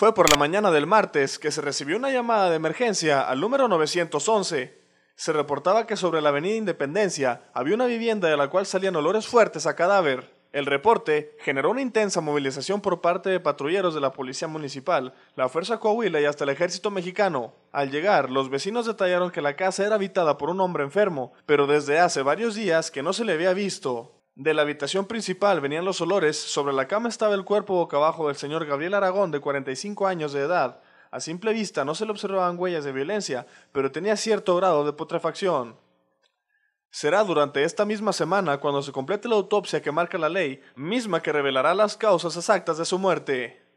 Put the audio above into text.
Fue por la mañana del martes que se recibió una llamada de emergencia al número 911. Se reportaba que sobre la avenida Independencia había una vivienda de la cual salían olores fuertes a cadáver. El reporte generó una intensa movilización por parte de patrulleros de la Policía Municipal, la Fuerza Coahuila y hasta el Ejército Mexicano. Al llegar, los vecinos detallaron que la casa era habitada por un hombre enfermo, pero desde hace varios días que no se le había visto. De la habitación principal venían los olores, sobre la cama estaba el cuerpo boca abajo del señor Gabriel Aragón, de 45 años de edad. A simple vista no se le observaban huellas de violencia, pero tenía cierto grado de putrefacción. Será durante esta misma semana cuando se complete la autopsia que marca la ley, misma que revelará las causas exactas de su muerte.